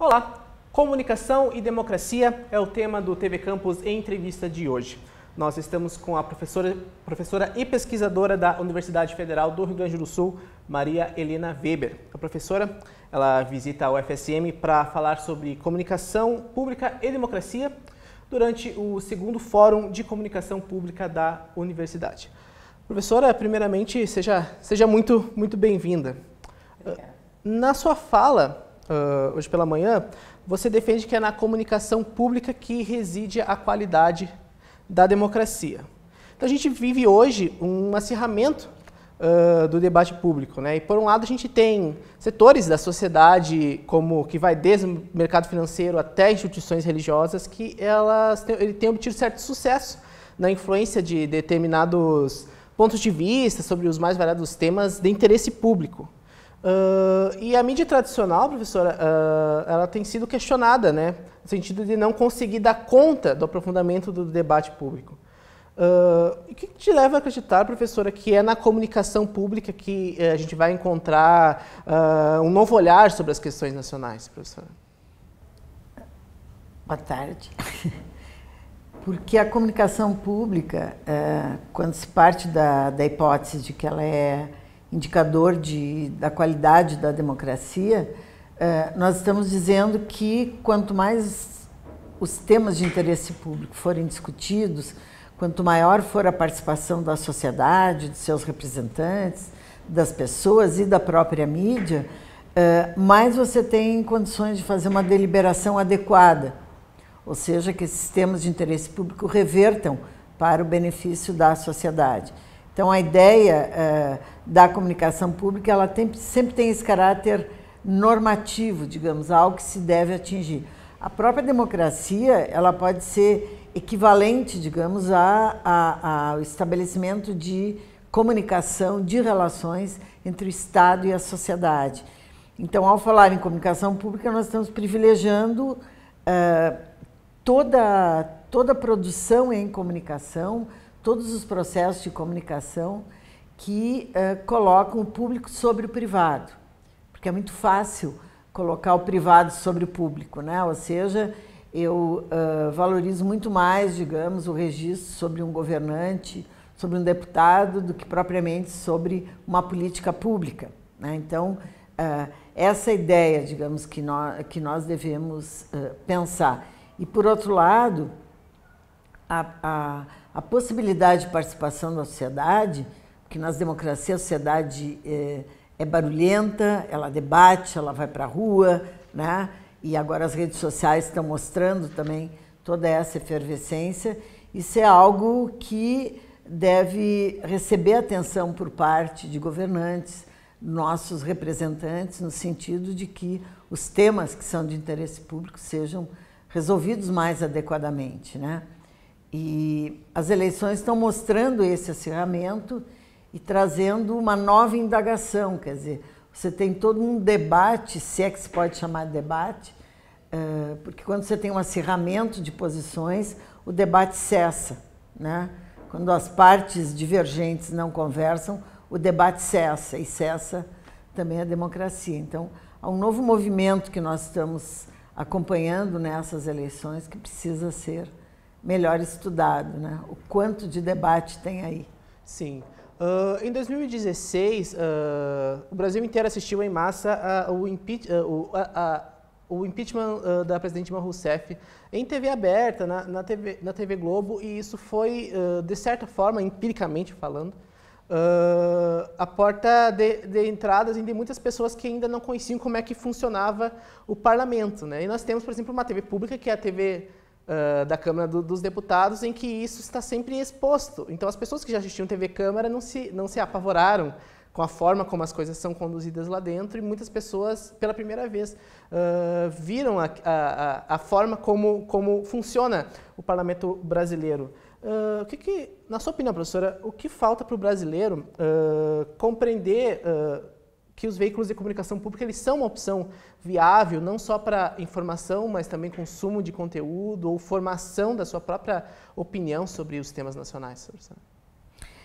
Olá! Comunicação e democracia é o tema do TV Campus em entrevista de hoje. Nós estamos com a professora, professora e pesquisadora da Universidade Federal do Rio Grande do Sul, Maria Helena Weber. A professora ela visita a UFSM para falar sobre comunicação pública e democracia durante o segundo Fórum de Comunicação Pública da Universidade. Professora, primeiramente, seja, seja muito, muito bem-vinda. Na sua fala, uh, hoje pela manhã, você defende que é na comunicação pública que reside a qualidade da democracia. Então a gente vive hoje um acirramento uh, do debate público, né? E por um lado a gente tem setores da sociedade como que vai desde o mercado financeiro até instituições religiosas que elas têm, ele tem obtido certo sucesso na influência de determinados pontos de vista sobre os mais variados temas de interesse público. Uh, e a mídia tradicional, professora, uh, ela tem sido questionada, né? No sentido de não conseguir dar conta do aprofundamento do debate público. Uh, o que te leva a acreditar, professora, que é na comunicação pública que eh, a gente vai encontrar um novo olhar sobre as questões nacionais, professora? Boa tarde. Porque a comunicação pública, eh, quando se parte da, da hipótese de que ela é indicador de, da qualidade da democracia, eh, nós estamos dizendo que quanto mais os temas de interesse público forem discutidos, quanto maior for a participação da sociedade, de seus representantes, das pessoas e da própria mídia, eh, mais você tem condições de fazer uma deliberação adequada, ou seja, que esses temas de interesse público revertam para o benefício da sociedade. Então, a ideia uh, da comunicação pública, ela tem, sempre tem esse caráter normativo, digamos, algo que se deve atingir. A própria democracia, ela pode ser equivalente, digamos, a, a, ao estabelecimento de comunicação, de relações entre o Estado e a sociedade. Então, ao falar em comunicação pública, nós estamos privilegiando uh, toda, toda a produção em comunicação, todos os processos de comunicação que uh, colocam o público sobre o privado, porque é muito fácil colocar o privado sobre o público, né? Ou seja, eu uh, valorizo muito mais, digamos, o registro sobre um governante, sobre um deputado, do que propriamente sobre uma política pública. Né? Então, uh, essa ideia, digamos, que nós, que nós devemos pensar. E, por outro lado, a, a, a possibilidade de participação da sociedade, porque nas democracias a sociedade é, é barulhenta, ela debate, ela vai para a rua, né? e agora as redes sociais estão mostrando também toda essa efervescência. Isso é algo que deve receber atenção por parte de governantes, nossos representantes, no sentido de que os temas que são de interesse público sejam resolvidos mais adequadamente. Né? E as eleições estão mostrando esse acirramento e trazendo uma nova indagação, quer dizer, você tem todo um debate, se é que se pode chamar de debate, eh, porque quando você tem um acirramento de posições, o debate cessa, né? Quando as partes divergentes não conversam, o debate cessa e cessa também a democracia. Então, há um novo movimento que nós estamos acompanhando nessas eleições que precisa ser melhor estudado, né? O quanto de debate tem aí. Sim. Uh, em 2016, uh, ah, o Brasil inteiro assistiu em massa a, a, o, impeach, uh, a, o, impeachment da presidente Dilma Rousseff em TV aberta, na, na, TV, na TV Globo, e isso foi, de certa forma, empiricamente falando, Uh, a porta de, de entrada de muitas pessoas que ainda não conheciam como é que funcionava o parlamento. Né? E nós temos, por exemplo, uma TV pública, que é a TV uh, da Câmara do, dos Deputados, em que isso está sempre exposto. Então, as pessoas que já assistiam TV Câmara não se, não se apavoraram com a forma como as coisas são conduzidas lá dentro e muitas pessoas, pela primeira vez, uh, viram a, a, a, forma como, como funciona o parlamento brasileiro. Uh, o que, que, na sua opinião, professora, o que falta para o brasileiro uh, compreender que os veículos de comunicação pública eles são uma opção viável, não só para informação, mas também consumo de conteúdo ou formação da sua própria opinião sobre os temas nacionais.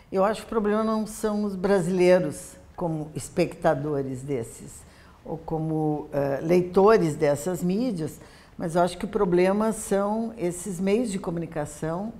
Eu acho que o problema não são os brasileiros como espectadores desses, ou como uh, leitores dessas mídias, mas eu acho que o problema são esses meios de comunicação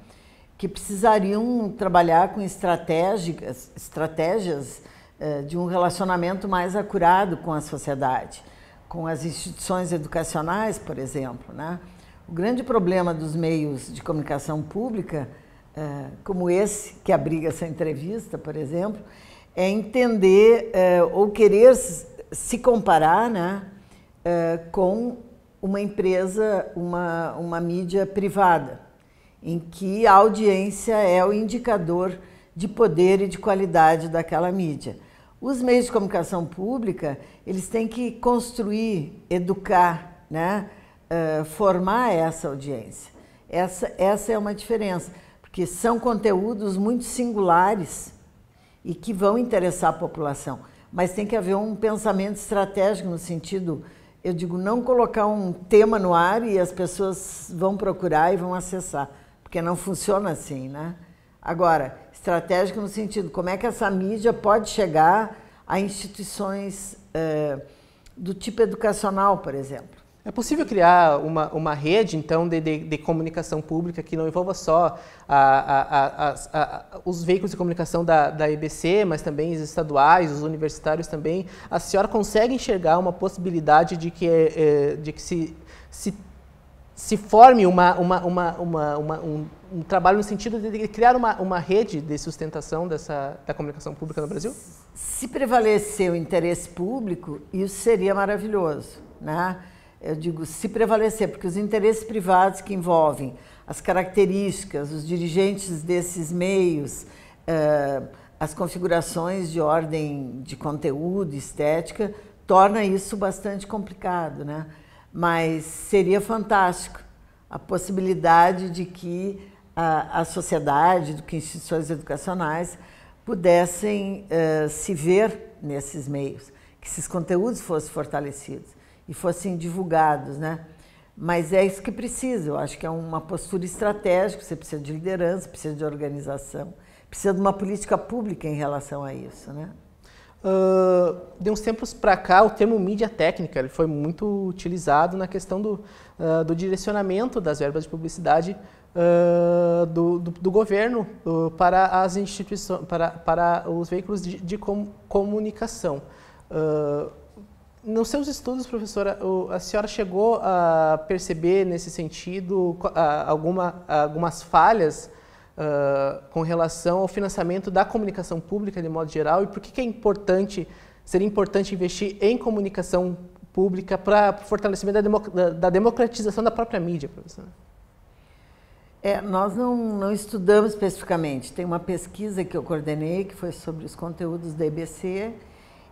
que precisariam trabalhar com estratégias, estratégias eh, de um relacionamento mais acurado com a sociedade, com as instituições educacionais, por exemplo. Né? O grande problema dos meios de comunicação pública, eh, como esse que abriga essa entrevista, por exemplo, é entender eh, ou querer se comparar né, com uma empresa, uma, uma mídia privada, em que a audiência é o indicador de poder e de qualidade daquela mídia. Os meios de comunicação pública, eles têm que construir, educar, né? Uh, formar essa audiência. Essa, essa é uma diferença, porque são conteúdos muito singulares e que vão interessar a população. Mas tem que haver um pensamento estratégico no sentido, eu digo, não colocar um tema no ar e as pessoas vão procurar e vão acessar, porque não funciona assim, né? Agora, estratégica no sentido como é que essa mídia pode chegar a instituições é, do tipo educacional, por exemplo. É possível criar uma, uma rede, então, de, de, de comunicação pública que não envolva só a, a, a, os veículos de comunicação da, da EBC, mas também os estaduais, os universitários também. A senhora consegue enxergar uma possibilidade de que, eh, de que se, se se forme uma, uma, uma, uma um, um, trabalho no sentido de criar uma, uma rede de sustentação dessa, da comunicação pública no Brasil? Se prevalecer o interesse público, isso seria maravilhoso. Né? Eu digo se prevalecer, porque os interesses privados que envolvem as características, os dirigentes desses meios, uh, as configurações de ordem de conteúdo, estética, torna isso bastante complicado. Né? mas seria fantástico a possibilidade de que a, ah, a sociedade, do que instituições educacionais pudessem uh, se ver nesses meios, que esses conteúdos fossem fortalecidos e fossem divulgados, né? Mas é isso que precisa, eu acho que é uma postura estratégica, você precisa de liderança, precisa de organização, precisa de uma política pública em relação a isso, né? Ah, de uns tempos para cá, o termo mídia técnica ele foi muito utilizado na questão do, uh, do direcionamento das verbas de publicidade uh, do, do, do, governo para as instituições, para, para os veículos de, de com, comunicação. nos seus estudos, professora, a senhora chegou a perceber nesse sentido alguma, algumas falhas uh, com relação ao financiamento da comunicação pública de modo geral e por que, que é importante, seria importante investir em comunicação pública para fortalecimento da, democ da, democratização da própria mídia, professora? É, nós não, não estudamos especificamente. Tem uma pesquisa que eu coordenei que foi sobre os conteúdos da EBC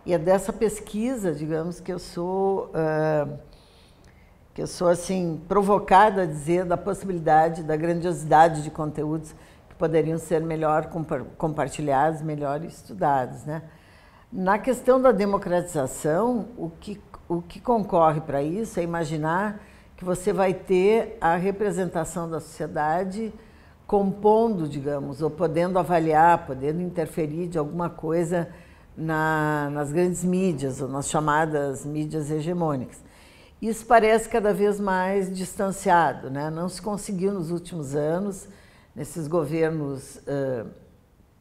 e é dessa pesquisa, digamos, que eu sou... Uh, que eu sou assim provocada a dizer da possibilidade da grandiosidade de conteúdos que poderiam ser melhor compartilhados, melhor estudados. Né? Na questão da democratização, o que, o que concorre para isso é imaginar que você vai ter a representação da sociedade compondo, digamos, ou podendo avaliar, podendo interferir de alguma coisa na, nas grandes mídias, ou nas chamadas mídias hegemônicas. Isso parece cada vez mais distanciado, né? não se conseguiu nos últimos anos nesses governos uh,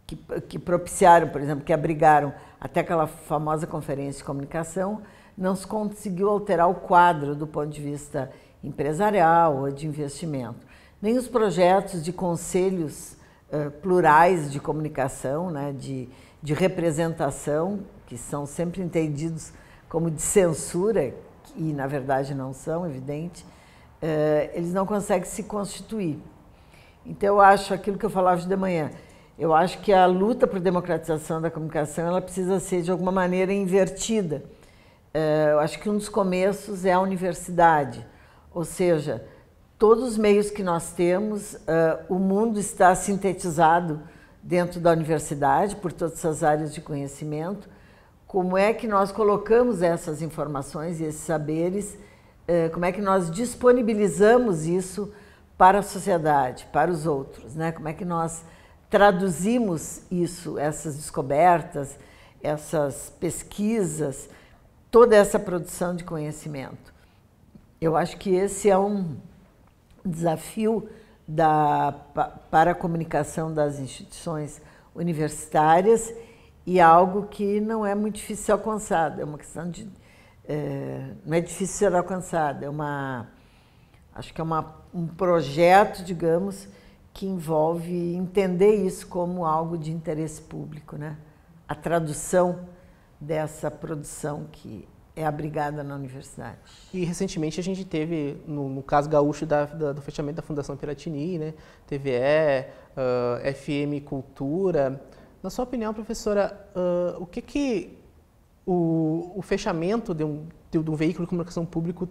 que, que propiciaram, por exemplo, que abrigaram até aquela famosa conferência de comunicação, não se conseguiu alterar o quadro do ponto de vista empresarial ou de investimento. Nem os projetos de conselhos uh, plurais de comunicação, né, de, de representação, que são sempre entendidos como de censura, e na verdade não são, evidente, uh, eles não conseguem se constituir. Então, eu acho aquilo que eu falava de manhã. Eu acho que a luta por democratização da comunicação ela precisa ser de alguma maneira invertida. Eh, eu acho que um dos começos é a universidade, ou seja, todos os meios que nós temos, eh, o mundo está sintetizado dentro da universidade por todas as áreas de conhecimento. Como é que nós colocamos essas informações e esses saberes? Eh, como é que nós disponibilizamos isso? para a sociedade, para os outros, né? Como é que nós traduzimos isso, essas descobertas, essas pesquisas, toda essa produção de conhecimento? Eu acho que esse é um desafio da, para a comunicação das instituições universitárias e algo que não é muito difícil ser alcançado, é uma questão de. É, não é difícil ser alcançado, é uma. Acho que é uma um projeto, digamos, que envolve entender isso como algo de interesse público, né? A tradução dessa produção que é abrigada na universidade. E recentemente a gente teve, no, no caso gaúcho da, da, do fechamento da Fundação Piratini, né? TVE, uh, é, ah, FM Cultura. Na sua opinião, professora, uh, o que que o, o fechamento de um, de, de um veículo de comunicação público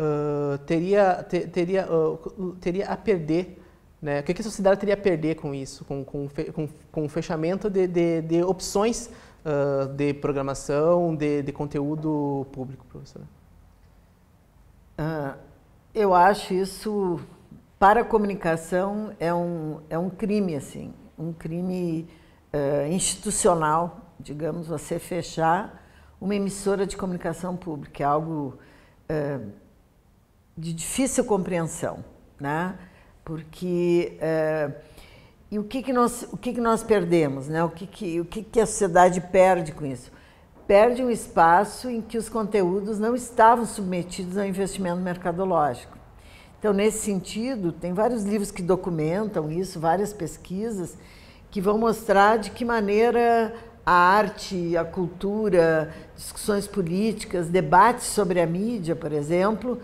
ah, teria, teria, uh, teria a perder? Né? O que, que a sociedade teria a perder com isso, com, com, com, com o fechamento de, de, de opções uh, de programação, de, de conteúdo público, professor? eu acho isso, para a comunicação, é um, é um crime, assim, um crime institucional, digamos, você fechar uma emissora de comunicação pública, é algo uh, de difícil compreensão, né? Porque é, e o que que nós o que que nós perdemos, né? O que que o que que a sociedade perde com isso? Perde um espaço em que os conteúdos não estavam submetidos ao investimento mercadológico. Então, nesse sentido, tem vários livros que documentam isso, várias pesquisas que vão mostrar de que maneira a arte, a cultura, discussões políticas, debates sobre a mídia, por exemplo,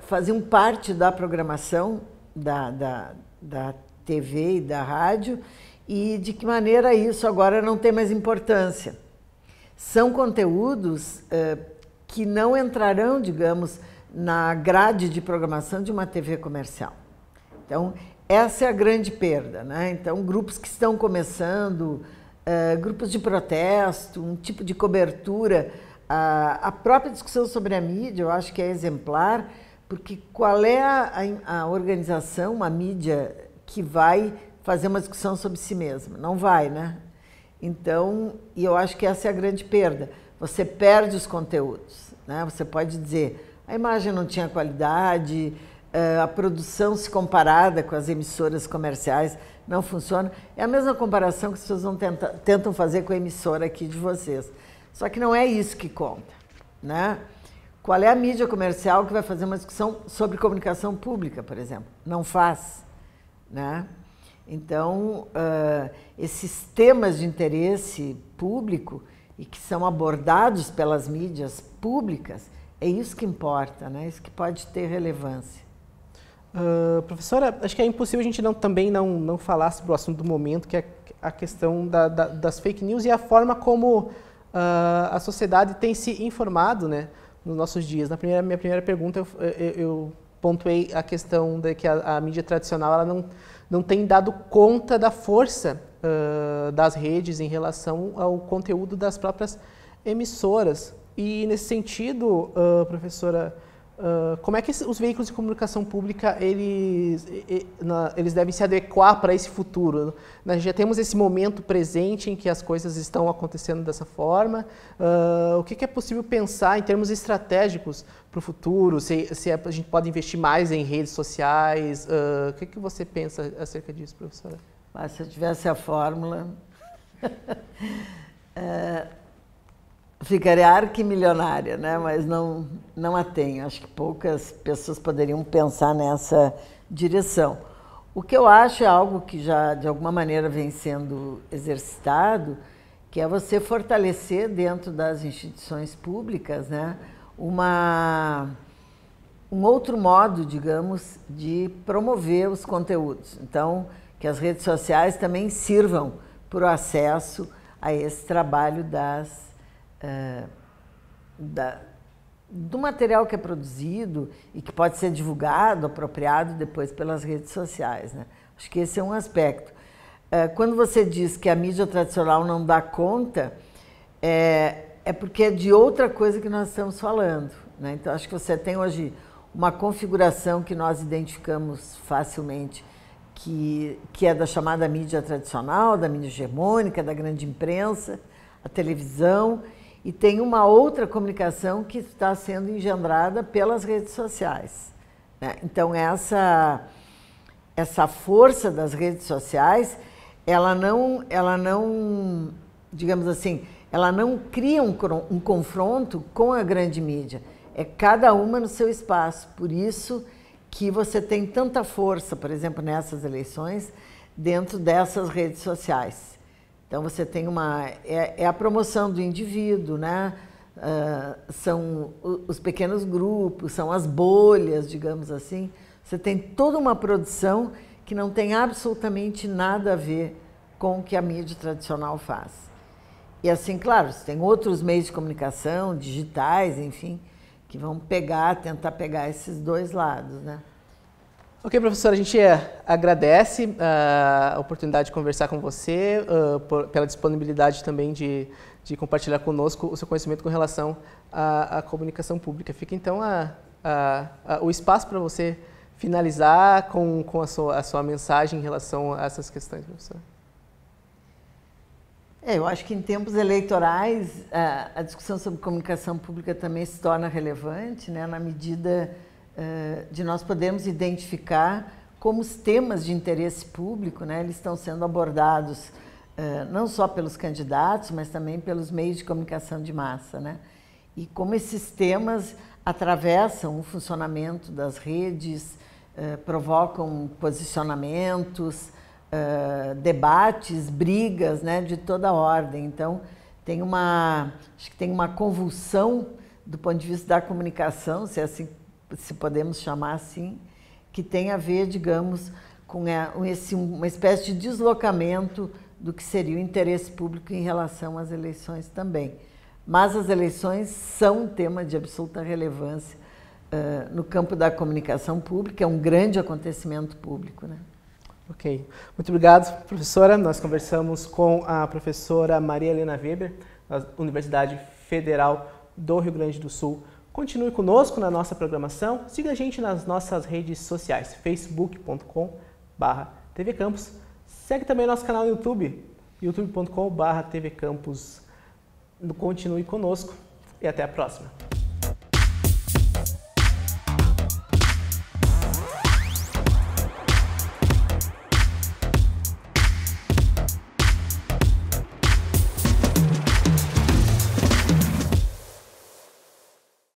faziam parte da programação da, da, da TV e da rádio e de que maneira isso agora não tem mais importância. São conteúdos que não entrarão, digamos, na grade de programação de uma TV comercial. Então, essa é a grande perda. Né? Então, grupos que estão começando, grupos de protesto, um tipo de cobertura a, a própria discussão sobre a mídia, eu acho que é exemplar, porque qual é a, a organização, a mídia, que vai fazer uma discussão sobre si mesma? Não vai, né? Então, e eu acho que essa é a grande perda. Você perde os conteúdos, né? Você pode dizer, a imagem não tinha qualidade, eh, a produção se comparada com as emissoras comerciais não funciona. É a mesma comparação que as pessoas tentam, tentam fazer com a emissora aqui de vocês. Só que não é isso que conta, né? Qual é a mídia comercial que vai fazer uma discussão sobre comunicação pública, por exemplo? Não faz, né? Então, uh, esses temas de interesse público e que são abordados pelas mídias públicas, é isso que importa, né? Isso que pode ter relevância. Uh, professora, acho que é impossível a gente não, também não, não falar sobre o assunto do momento, que é a questão da, da, das fake news e a forma como uh, a sociedade tem se informado né, nos nossos dias. Na primeira, minha primeira pergunta, eu, eu, eu pontuei a questão de que a, a, mídia tradicional ela não, não tem dado conta da força uh, das redes em relação ao conteúdo das próprias emissoras. E nesse sentido, uh, professora ah, como é que os veículos de comunicação pública eles, eles devem se adequar para esse futuro? Nós já temos esse momento presente em que as coisas estão acontecendo dessa forma. Uh, o que, que, é possível pensar em termos estratégicos para o futuro? Se, se, a gente pode investir mais em redes sociais? Uh, o que, que você pensa acerca disso, professora? Mas se eu tivesse a fórmula. é... Ficaria arquimilionária, né? Mas não, não a tenho. Acho que poucas pessoas poderiam pensar nessa direção. O que eu acho é algo que já, de alguma maneira, vem sendo exercitado, que é você fortalecer dentro das instituições públicas né, uma, um outro modo, digamos, de promover os conteúdos. Então, que as redes sociais também sirvam para o acesso a esse trabalho das eh, da, do material que é produzido e que pode ser divulgado, apropriado depois pelas redes sociais. Né? Acho que esse é um aspecto. É, quando você diz que a mídia tradicional não dá conta, é, é porque é de outra coisa que nós estamos falando. Né? Então, acho que você tem hoje uma configuração que nós identificamos facilmente, que, que é da chamada mídia tradicional, da mídia hegemônica, da grande imprensa, a televisão e tem uma outra comunicação que está sendo engendrada pelas redes sociais. Né? Então, essa, essa força das redes sociais, ela não, ela não, digamos assim, ela não cria um, um confronto com a grande mídia. É cada uma no seu espaço. Por isso que você tem tanta força, por exemplo, nessas eleições, dentro dessas redes sociais. Então você tem uma é, é a promoção do indivíduo, né? Uh, são os pequenos grupos, são as bolhas, digamos assim. Você tem toda uma produção que não tem absolutamente nada a ver com o que a mídia tradicional faz. E assim, claro, você tem outros meios de comunicação, digitais, enfim, que vão pegar, tentar pegar esses dois lados, né? Ok, professora, a gente eh, agradece ah, a oportunidade de conversar com você, uh, por, pela disponibilidade também de, de, compartilhar conosco o seu conhecimento com relação à, à comunicação pública. Fica então a, a, a, o espaço para você finalizar com, com sua, a, sua, mensagem em relação a essas questões, professora. É, eu acho que em tempos eleitorais ah, a discussão sobre comunicação pública também se torna relevante, né, na medida eh, de nós podermos identificar como os temas de interesse público né, eles estão sendo abordados eh, não só pelos candidatos, mas também pelos meios de comunicação de massa. Né? E como esses temas atravessam o funcionamento das redes, eh, provocam posicionamentos, debates, brigas né, de toda ordem. Então, tem uma, acho que tem uma convulsão do ponto de vista da comunicação, se é assim se podemos chamar assim, que tem a ver, digamos, com é, esse, uma espécie de deslocamento do que seria o interesse público em relação às eleições também. Mas as eleições são um tema de absoluta relevância uh, no campo da comunicação pública, é um grande acontecimento público. Né? Ok. Muito obrigado, professora. Nós conversamos com a professora Maria Helena Weber, da Universidade Federal do Rio Grande do Sul, Continue conosco na nossa programação, siga a gente nas nossas redes sociais, facebook.com barra TV Campus. Segue também nosso canal no YouTube, youtube.com barra TV Campus. Continue conosco e até a próxima.